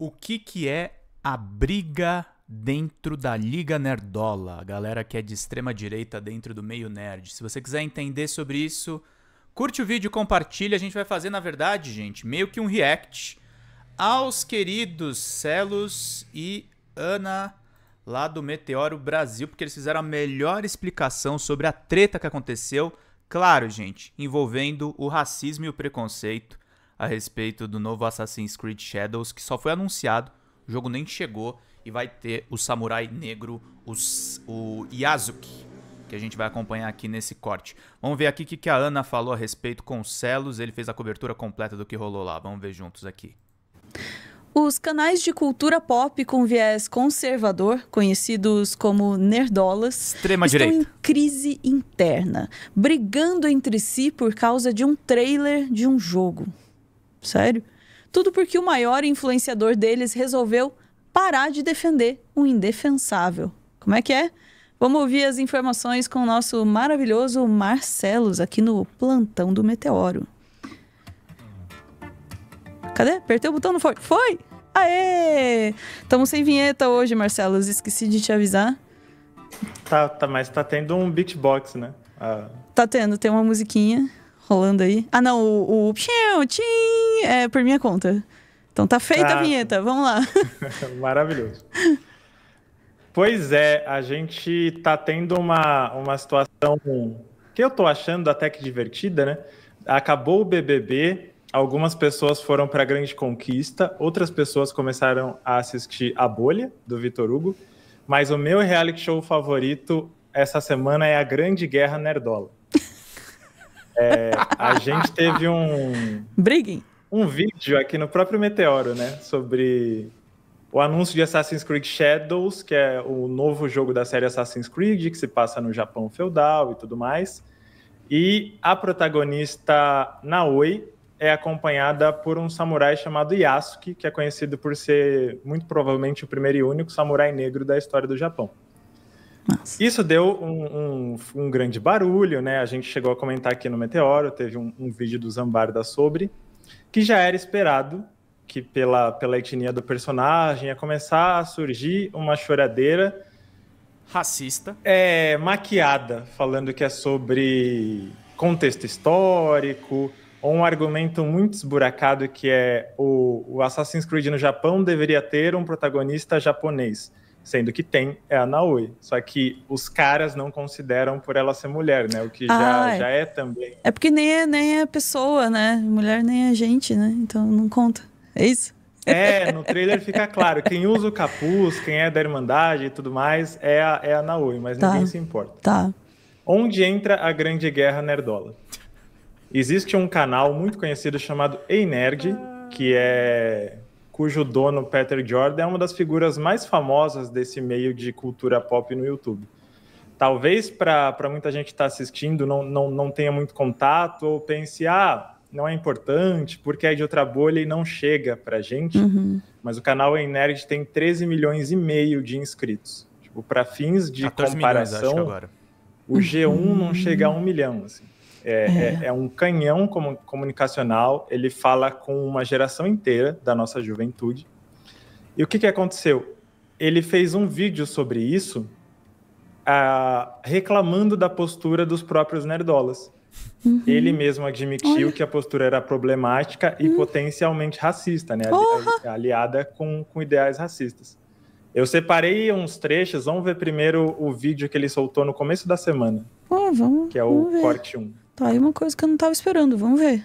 O que, que é a briga dentro da Liga Nerdola? A galera que é de extrema direita dentro do meio nerd. Se você quiser entender sobre isso, curte o vídeo, compartilha. A gente vai fazer, na verdade, gente, meio que um react aos queridos Celos e Ana lá do Meteoro Brasil, porque eles fizeram a melhor explicação sobre a treta que aconteceu. Claro, gente, envolvendo o racismo e o preconceito a respeito do novo Assassin's Creed Shadows, que só foi anunciado, o jogo nem chegou, e vai ter o samurai negro, o Yazuki, que a gente vai acompanhar aqui nesse corte. Vamos ver aqui o que, que a Ana falou a respeito com o Celos, ele fez a cobertura completa do que rolou lá, vamos ver juntos aqui. Os canais de cultura pop com viés conservador, conhecidos como nerdolas, Extrema estão direita. em crise interna, brigando entre si por causa de um trailer de um jogo. Sério? Tudo porque o maior influenciador deles resolveu parar de defender o indefensável. Como é que é? Vamos ouvir as informações com o nosso maravilhoso Marcelos aqui no Plantão do Meteoro. Cadê? Apertei o botão, não foi? Foi! Aê! Estamos sem vinheta hoje, Marcelos. Esqueci de te avisar. Tá, tá, mas tá tendo um beatbox, né? Ah. Tá tendo, tem uma musiquinha rolando aí. Ah, não, o, o tchim, é por minha conta. Então tá feita a ah. vinheta, vamos lá. Maravilhoso. Pois é, a gente tá tendo uma, uma situação que eu tô achando até que divertida, né? Acabou o BBB, algumas pessoas foram para grande conquista, outras pessoas começaram a assistir A Bolha, do Vitor Hugo, mas o meu reality show favorito essa semana é A Grande Guerra Nerdola. É, a gente teve um. Briguem! Um vídeo aqui no próprio Meteoro, né? Sobre o anúncio de Assassin's Creed Shadows, que é o novo jogo da série Assassin's Creed, que se passa no Japão feudal e tudo mais. E a protagonista Naoi é acompanhada por um samurai chamado Yasuke, que é conhecido por ser muito provavelmente o primeiro e único samurai negro da história do Japão. Isso deu um, um, um, grande barulho, né? A gente chegou a comentar aqui no Meteoro, teve um, um vídeo do Zambarda sobre, que já era esperado que pela, pela etnia do personagem ia começar a surgir uma choradeira racista. É, maquiada, falando que é sobre contexto histórico, ou um argumento muito esburacado que é o, o Assassin's Creed no Japão deveria ter um protagonista japonês sendo que tem é a Naui. Só que os caras não consideram por ela ser mulher, né? O que já, ah, é. já é também. É porque nem é, nem é pessoa, né? Mulher nem é gente, né? Então não conta. É isso? É, no trailer fica claro. Quem usa o capuz, quem é da Irmandade e tudo mais, é a, é a Naui, mas tá. ninguém se importa. Tá. Onde entra a grande guerra nerdola? Existe um canal muito conhecido chamado Ei Nerd, que é cujo dono, Peter Jordan, é uma das figuras mais famosas desse meio de cultura pop no YouTube. Talvez para muita gente que está assistindo não, não, não tenha muito contato ou pense, ah, não é importante porque é de outra bolha e não chega para a gente. Uhum. Mas o canal Ei é Nerd tem 13 milhões e meio de inscritos. Tipo, para fins de comparação, milhões, o G1 uhum. não chega a um milhão. Assim. É, é, é. é, um canhão comunicacional, ele fala com uma geração inteira da nossa juventude. E o que, que aconteceu? Ele fez um vídeo sobre isso, ah, reclamando da postura dos próprios nerdolas. Uhum. Ele mesmo admitiu Olha. que a postura era problemática e uhum. potencialmente racista, né? Ali, é aliada com, com ideais racistas. Eu separei uns trechos, vamos ver primeiro o vídeo que ele soltou no começo da semana. vamos, que é o corte 1. Tá aí uma coisa que eu não tava esperando, vamos ver.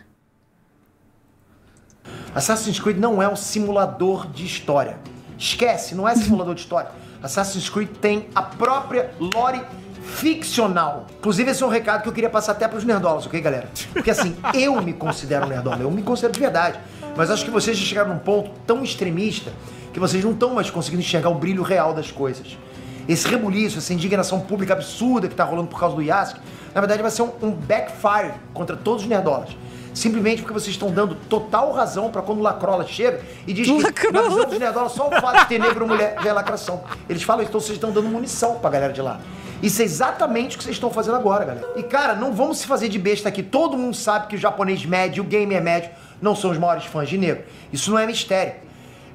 Assassin's Creed não é um simulador de história. Esquece, não é simulador de história. Assassin's Creed tem a própria lore ficcional. Inclusive, esse é um recado que eu queria passar até para os nerdolas, ok, galera? Porque assim, eu me considero um nerdola, eu me considero de verdade. Mas acho que vocês já chegaram num ponto tão extremista que vocês não estão mais conseguindo enxergar o brilho real das coisas esse rebuliço, essa indignação pública absurda que tá rolando por causa do IASC, na verdade vai ser um, um backfire contra todos os nerdolas simplesmente porque vocês estão dando total razão para quando Lacrola chega e diz que Lacrola. na visão nerdola só o fato de ter negro mulher é lacração. Eles falam isso, então vocês estão dando munição pra galera de lá. Isso é exatamente o que vocês estão fazendo agora, galera. E cara, não vamos se fazer de besta aqui. Todo mundo sabe que o japonês médio, o gamer médio, não são os maiores fãs de negro. Isso não é mistério.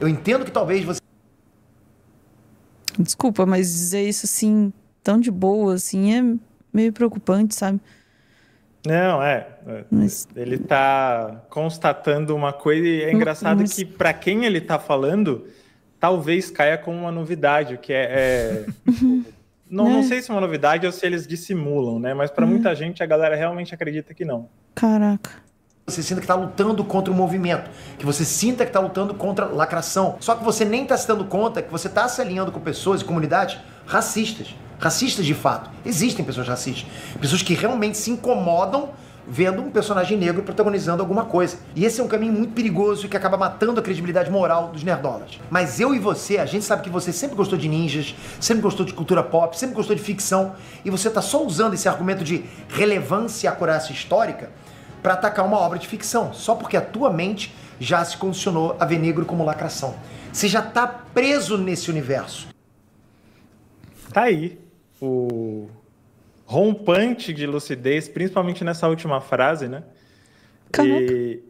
Eu entendo que talvez você Desculpa, mas dizer isso assim, tão de boa, assim, é meio preocupante, sabe? Não, é. é. Mas... Ele tá constatando uma coisa e é hum, engraçado mas... que para quem ele tá falando, talvez caia como uma novidade, o que é. é... não, é. não né? sei se é uma novidade ou se eles dissimulam, né? Mas para é. muita gente a galera realmente acredita que não. Caraca você sinta que está lutando contra o movimento, que você sinta que está lutando contra lacração. Só que você nem está se dando conta que você está se alinhando com pessoas e comunidades racistas. Racistas de fato. Existem pessoas racistas. Pessoas que realmente se incomodam vendo um personagem negro protagonizando alguma coisa. E esse é um caminho muito perigoso que acaba matando a credibilidade moral dos nerdolas. Mas eu e você, a gente sabe que você sempre gostou de ninjas, sempre gostou de cultura pop, sempre gostou de ficção, e você tá só usando esse argumento de relevância e acurácia histórica para atacar uma obra de ficção, só porque a tua mente já se condicionou a ver negro como lacração. Você já está preso nesse universo. Tá aí o rompante de lucidez, principalmente nessa última frase, né? Caraca. E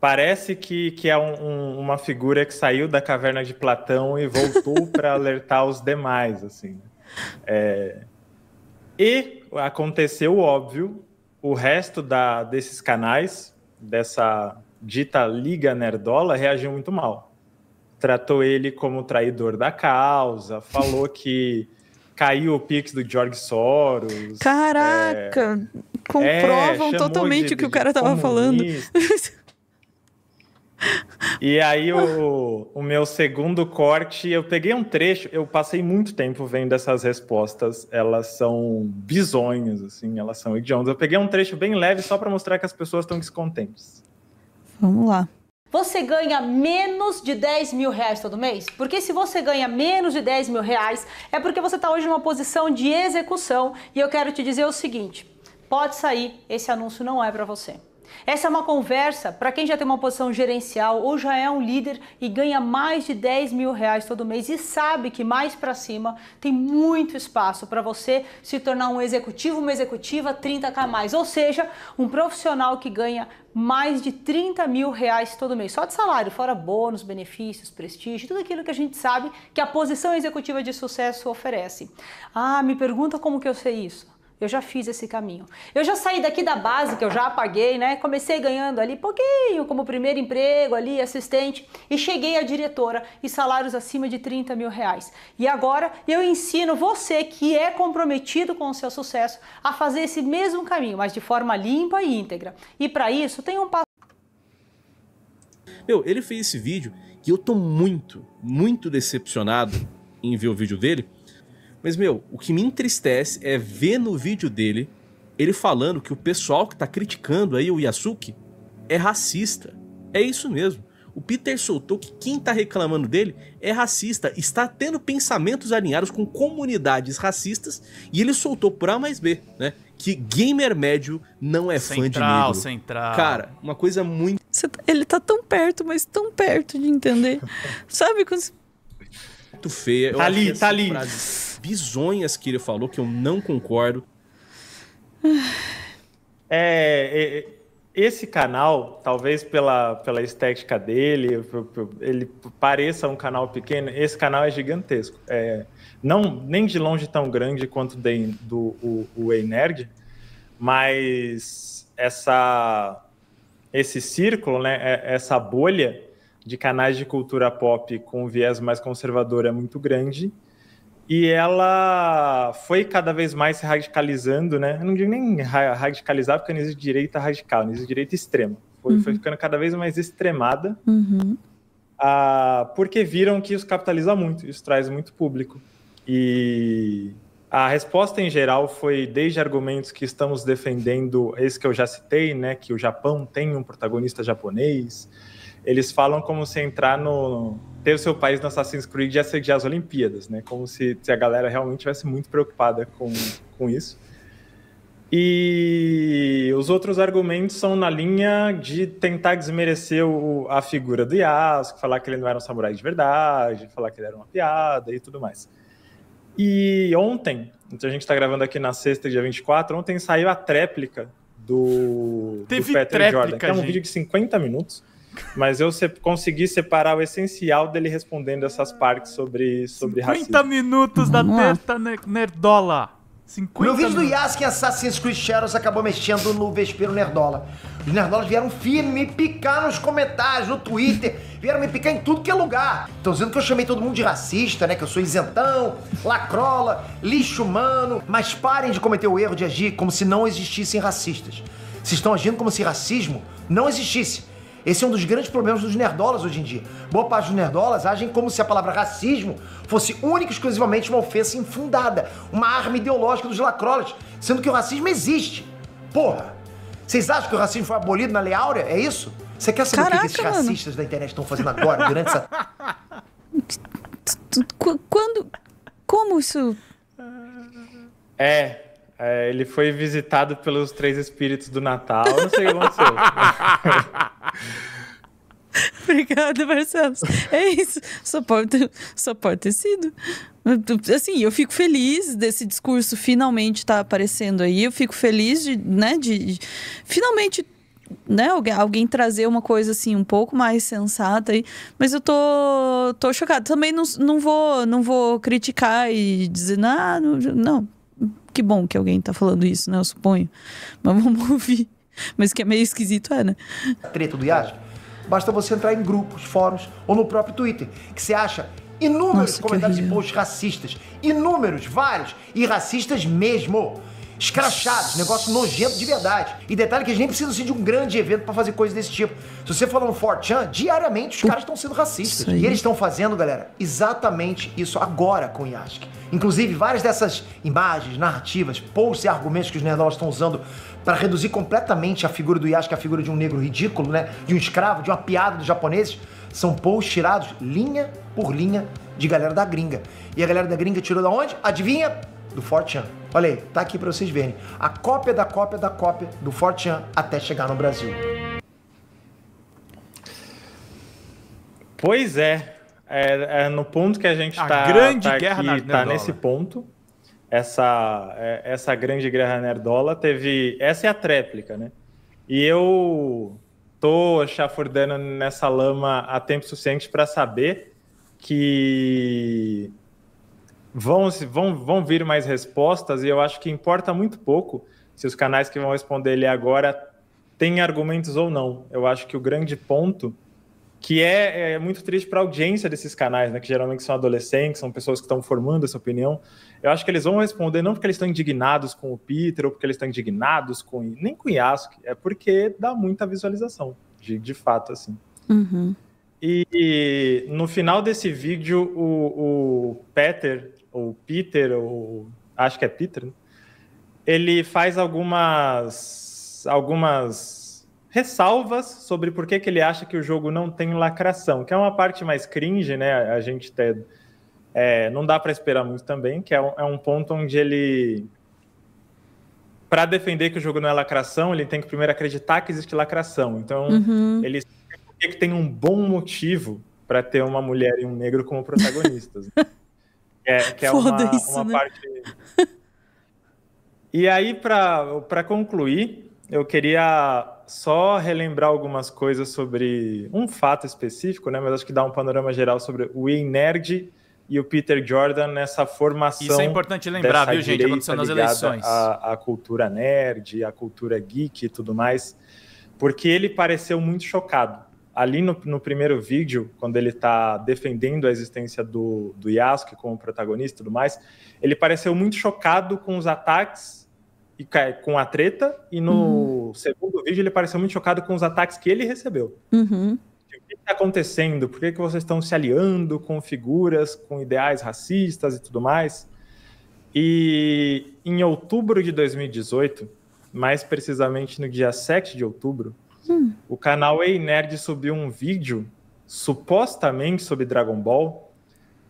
parece que, que é um, um, uma figura que saiu da caverna de Platão e voltou para alertar os demais, assim. Né? É... E aconteceu o óbvio, o resto da, desses canais, dessa dita Liga Nerdola, reagiu muito mal. Tratou ele como traidor da causa, falou que caiu o Pix do George Soros. Caraca! É, comprovam é, totalmente de, o que o cara tava falando. E aí o, o meu segundo corte, eu peguei um trecho, eu passei muito tempo vendo essas respostas, elas são bizonhas, assim, elas são idiomas. Eu peguei um trecho bem leve só para mostrar que as pessoas estão descontentes. Vamos lá. Você ganha menos de 10 mil reais todo mês? Porque se você ganha menos de 10 mil reais, é porque você está hoje numa posição de execução. E eu quero te dizer o seguinte: pode sair, esse anúncio não é para você. Essa é uma conversa para quem já tem uma posição gerencial ou já é um líder e ganha mais de 10 mil reais todo mês e sabe que mais para cima tem muito espaço para você se tornar um executivo, uma executiva 30k mais, ou seja, um profissional que ganha mais de 30 mil reais todo mês, só de salário, fora bônus, benefícios, prestígio, tudo aquilo que a gente sabe que a posição executiva de sucesso oferece. Ah, me pergunta como que eu sei isso? Eu já fiz esse caminho. Eu já saí daqui da base, que eu já apaguei, né? Comecei ganhando ali pouquinho, como primeiro emprego ali, assistente, e cheguei a diretora e salários acima de 30 mil reais. E agora eu ensino você que é comprometido com o seu sucesso a fazer esse mesmo caminho, mas de forma limpa e íntegra. E para isso tem um passo. Meu, ele fez esse vídeo e eu tô muito, muito decepcionado em ver o vídeo dele, mas, meu, o que me entristece é ver no vídeo dele ele falando que o pessoal que tá criticando aí o Yasuki é racista. É isso mesmo. O Peter soltou que quem tá reclamando dele é racista, está tendo pensamentos alinhados com comunidades racistas e ele soltou por A mais B, né? Que gamer médio não é central, fã de negro. Central, Cara, uma coisa muito... Tá, ele tá tão perto, mas tão perto de entender. Sabe quando muito feia. Eu tá ali, tá ali. Bizonhas que ele falou que eu não concordo. É, é, é esse canal, talvez pela, pela estética dele, ele pareça um canal pequeno, esse canal é gigantesco. É, não Nem de longe tão grande quanto de, do, o, o Nerd, mas essa, esse círculo, né, é, essa bolha, de canais de cultura pop com um viés mais conservador é muito grande. E ela foi cada vez mais se radicalizando, né? Eu não digo nem ra radicalizar, porque não existe direita radical, não existe direita extrema. Foi, uhum. foi ficando cada vez mais extremada, uhum. ah, porque viram que isso capitaliza muito, isso traz muito público. E a resposta em geral foi desde argumentos que estamos defendendo, esse que eu já citei, né? Que o Japão tem um protagonista japonês, eles falam como se entrar no. ter o seu país no Assassin's Creed e sediar as Olimpíadas, né? Como se, se a galera realmente tivesse muito preocupada com, com isso. E os outros argumentos são na linha de tentar desmerecer o, a figura do Yasuo, falar que ele não era um samurai de verdade, falar que ele era uma piada e tudo mais. E ontem, então a gente está gravando aqui na sexta, dia 24, ontem saiu a tréplica do, Teve do Peter tréplica, Jordan, que é um gente. vídeo de 50 minutos mas eu se consegui separar o essencial dele respondendo essas partes sobre, sobre 50 racismo. 50 minutos da teta nerdola. 50 Meu vídeo do Yasuke Assassin's Creed Shadows acabou mexendo no vespeiro nerdola. Os nerdolas vieram firme me picar nos comentários, no Twitter, vieram me picar em tudo que é lugar. Estão dizendo que eu chamei todo mundo de racista, né? Que eu sou isentão, lacrola, lixo humano. Mas parem de cometer o erro de agir como se não existissem racistas. Vocês estão agindo como se racismo não existisse. Esse é um dos grandes problemas dos nerdolas hoje em dia. Boa parte dos nerdolas agem como se a palavra racismo fosse única e exclusivamente uma ofensa infundada, uma arma ideológica dos lacrolas, sendo que o racismo existe. Porra! Vocês acham que o racismo foi abolido na Lei Áurea? É isso? Você quer saber Caraca, o que esses racistas mano. da internet estão fazendo agora, durante essa... Quando... Como isso... É, é, ele foi visitado pelos três espíritos do Natal. Não sei o que aconteceu. Obrigada, Marcelo. É isso. Só pode, só pode ter sido. Assim, eu fico feliz desse discurso finalmente estar tá aparecendo aí. Eu fico feliz de, né, de, de finalmente né, alguém, alguém, trazer uma coisa assim um pouco mais sensata aí, mas eu tô, tô chocada. Também não, não vou não vou criticar e dizer, ah, não, não, que bom que alguém tá falando isso, né, eu suponho. Mas vamos ouvir. Mas que é meio esquisito, é, né? Treta do Iasco? Basta você entrar em grupos, fóruns ou no próprio Twitter, que você acha inúmeros Nossa, comentários e posts racistas. Inúmeros, vários. E racistas mesmo. Escrachados, negócio nojento de verdade. E detalhe que eles nem precisam ser de um grande evento para fazer coisa desse tipo. Se você for no 4chan, diariamente os caras estão sendo racistas. E eles estão fazendo, galera, exatamente isso agora com o Yask. Inclusive, várias dessas imagens, narrativas, posts e argumentos que os nerdolas estão usando para reduzir completamente a figura do Yasuke a figura de um negro ridículo, né? De um escravo, de uma piada dos japoneses, são posts tirados linha por linha de galera da gringa. E a galera da gringa tirou da onde? Adivinha? Do Fortean. Olha aí, tá aqui para vocês verem. A cópia da cópia da cópia do Fortean até chegar no Brasil. Pois é. é, é no ponto que a gente está. A tá, grande tá guerra aqui, na tá nesse ponto essa, é, essa grande guerra nerdola, teve. Essa é a tréplica, né? E eu tô chafurdando nessa lama há tempo suficiente para saber que vão, vão, vão vir mais respostas, e eu acho que importa muito pouco se os canais que vão responder ele agora têm argumentos ou não. Eu acho que o grande ponto que é, é muito triste para a audiência desses canais, né, que geralmente são adolescentes, são pessoas que estão formando essa opinião. Eu acho que eles vão responder não porque eles estão indignados com o Peter ou porque eles estão indignados com nem com o Yasuke, é porque dá muita visualização, de, de fato, assim. Uhum. E, e, no final desse vídeo, o, o Peter, ou Peter, ou acho que é Peter, né? ele faz algumas algumas ressalvas sobre por que, que ele acha que o jogo não tem lacração, que é uma parte mais cringe, né? A gente ter, é, não dá para esperar muito também, que é um, é um ponto onde ele, para defender que o jogo não é lacração, ele tem que primeiro acreditar que existe lacração. Então, uhum. ele que tem um bom motivo para ter uma mulher e um negro como protagonistas. Né? é, que é Foda uma, isso, uma né? parte. E aí, para concluir, eu queria só relembrar algumas coisas sobre um fato específico, né? Mas acho que dá um panorama geral sobre o nerd e o Peter Jordan nessa formação. Isso é importante lembrar, viu, gente? Aconteceu nas eleições. A, a cultura nerd, a cultura geek e tudo mais, porque ele pareceu muito chocado. Ali no, no primeiro vídeo, quando ele está defendendo a existência do, do Yasuke como protagonista e tudo mais, ele pareceu muito chocado com os ataques e com a treta, e no uhum. segundo vídeo ele pareceu muito chocado com os ataques que ele recebeu. Uhum. Tipo, o que está acontecendo? Por que, que vocês estão se aliando com figuras, com ideais racistas e tudo mais? E em outubro de 2018, mais precisamente no dia 7 de outubro, uhum. o canal Ei Nerd subiu um vídeo supostamente sobre Dragon Ball,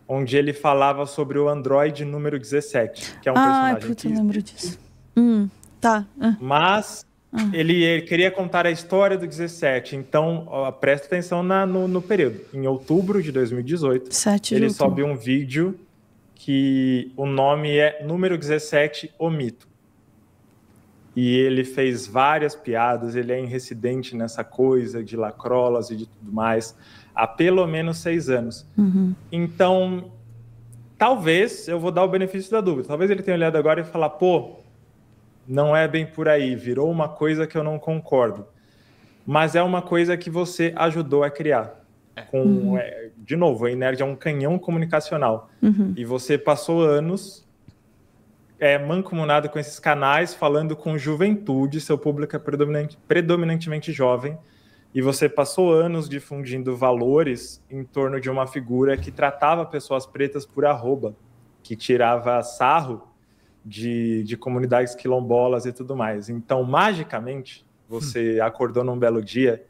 onde ele falava sobre o Android número 17, que é um ah, personagem. Ah, eu lembro disso Hum, tá. Ah. Mas ah. Ele, ele, queria contar a história do 17, então ó, presta atenção na, no, no, período. Em outubro de 2018, de ele outubro. sobe um vídeo que o nome é Número 17, o mito. E ele fez várias piadas, ele é recidente nessa coisa de lacrolas e de tudo mais, há pelo menos seis anos. Uhum. Então, talvez, eu vou dar o benefício da dúvida, talvez ele tenha olhado agora e falar, pô, não é bem por aí, virou uma coisa que eu não concordo. Mas é uma coisa que você ajudou a criar. É. Com, uhum. é, de novo, a Inerd é um canhão comunicacional. Uhum. E você passou anos é, mancomunado com esses canais, falando com juventude, seu público é predominante, predominantemente jovem, e você passou anos difundindo valores em torno de uma figura que tratava pessoas pretas por arroba, que tirava sarro de, de comunidades quilombolas e tudo mais. Então, magicamente, você hum. acordou num belo dia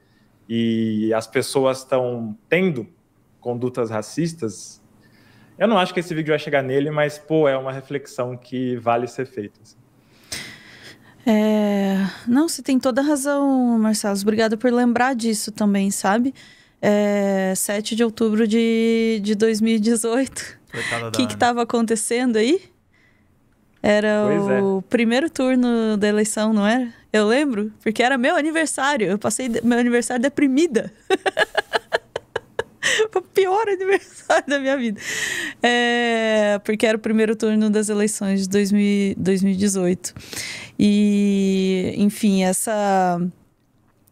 e as pessoas estão tendo condutas racistas. Eu não acho que esse vídeo vai chegar nele, mas, pô, é uma reflexão que vale ser feita. Assim. É... Não, você tem toda a razão, Marcelo. Obrigada por lembrar disso também, sabe? É... 7 de outubro de, de 2018. O que estava acontecendo aí? Era pois é. o é. primeiro turno da eleição, não era? Eu lembro, porque era meu aniversário. Eu passei meu aniversário deprimida. o pior aniversário da minha vida. É, porque era o primeiro turno das eleições de 2018. E, enfim, essa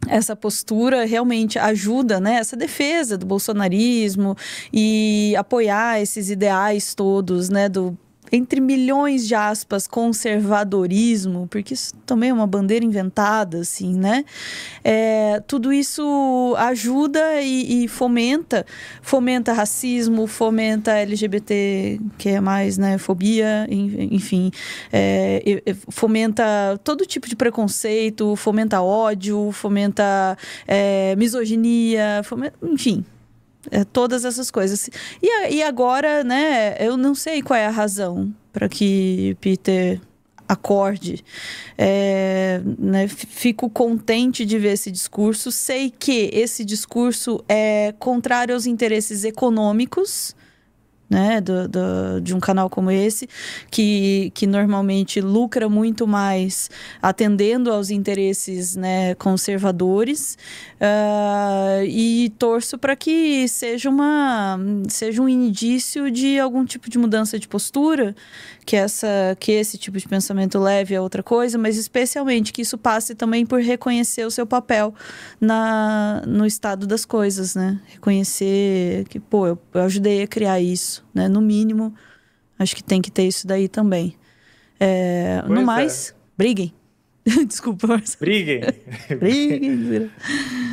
essa postura realmente ajuda, né? Essa defesa do bolsonarismo e apoiar esses ideais todos, né? Do entre milhões de aspas, conservadorismo, porque isso também é uma bandeira inventada, assim, né? É, tudo isso ajuda e, e, fomenta, fomenta racismo, fomenta LGBT, que é mais, né, fobia, enfim, é, fomenta todo tipo de preconceito, fomenta ódio, fomenta é, misoginia, fomenta, enfim, é, todas essas coisas. E, e agora, né, eu não sei qual é a razão para que Peter acorde. É, né, fico contente de ver esse discurso. Sei que esse discurso é contrário aos interesses econômicos né, do, do, de um canal como esse, que, que normalmente lucra muito mais atendendo aos interesses né, conservadores, uh, e torço para que seja, uma, seja um indício de algum tipo de mudança de postura que essa que esse tipo de pensamento leve a outra coisa, mas especialmente que isso passe também por reconhecer o seu papel na no estado das coisas, né? Reconhecer que, pô, eu, eu ajudei a criar isso, né? No mínimo, acho que tem que ter isso daí também. É, no é. mais, é. briguem. Desculpa, Marcelo. Briguem. Briguem.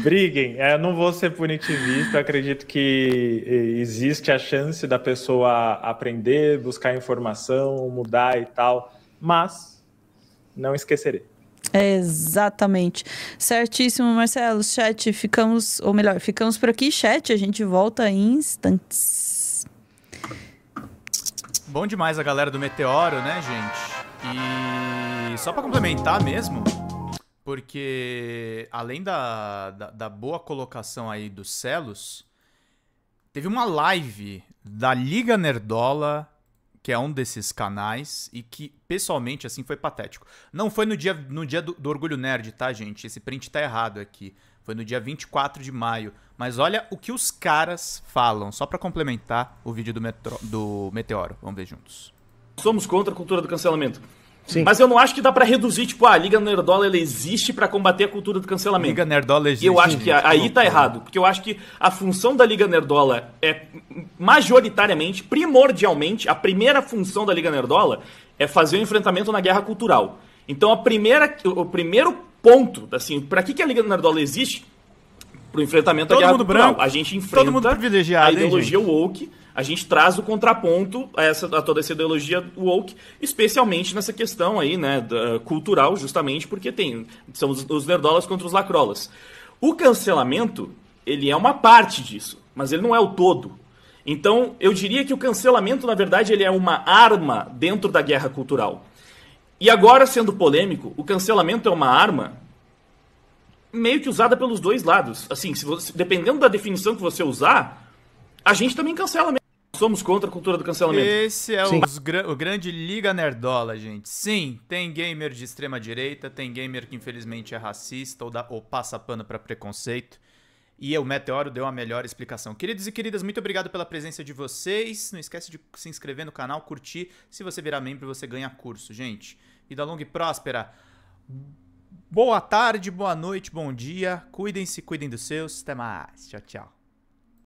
Briguem. É, eu não vou ser punitivista, eu acredito que existe a chance da pessoa aprender, buscar informação, mudar e tal, mas não esquecerei. exatamente. Certíssimo, Marcelo. Chat, ficamos, ou melhor, ficamos por aqui, chat. A gente volta em instantes. Bom demais a galera do Meteoro, né, gente? E só para complementar mesmo, porque além da, da, da, boa colocação aí dos Celos, teve uma live da Liga Nerdola, que é um desses canais, e que pessoalmente assim foi patético. Não foi no dia, no dia do, do Orgulho Nerd, tá, gente? Esse print tá errado aqui. Foi no dia 24 de maio. Mas olha o que os caras falam, só para complementar o vídeo do, metro, do Meteoro. Vamos ver juntos somos contra a cultura do cancelamento. Sim. Mas eu não acho que dá para reduzir, tipo, ah, a Liga Nerdola ela existe para combater a cultura do cancelamento. Liga Nerdola existe. Eu acho que aí tá errado, porque eu acho que a função da Liga Nerdola é majoritariamente, primordialmente, a primeira função da Liga Nerdola é fazer o enfrentamento na guerra cultural. Então a primeira, o primeiro ponto, assim, para que, que a Liga Nerdola existe? Pro enfrentamento Todo da guerra mundo cultural. Branco. A gente enfrenta Todo mundo privilegiado, a ideologia hein, woke a gente traz o contraponto a, essa, a toda essa ideologia woke, especialmente nessa questão aí, né, da, cultural, justamente porque tem são os, os nerdolas contra os lacrolas. O cancelamento, ele é uma parte disso, mas ele não é o todo. Então, eu diria que o cancelamento, na verdade, ele é uma arma dentro da guerra cultural. E agora, sendo polêmico, o cancelamento é uma arma meio que usada pelos dois lados. Assim, se você, dependendo da definição que você usar, a gente também cancela mesmo. Somos contra a cultura do cancelamento. Esse é gr o grande Liga Nerdola, gente. Sim, tem gamer de extrema direita, tem gamer que infelizmente é racista ou, dá, ou passa pano para preconceito. E o Meteoro deu a melhor explicação. Queridos e queridas, muito obrigado pela presença de vocês. Não esquece de se inscrever no canal, curtir. Se você virar membro, você ganha curso, gente. Vida longa e próspera. Boa tarde, boa noite, bom dia. Cuidem-se, cuidem dos seus. Até mais. Tchau, tchau.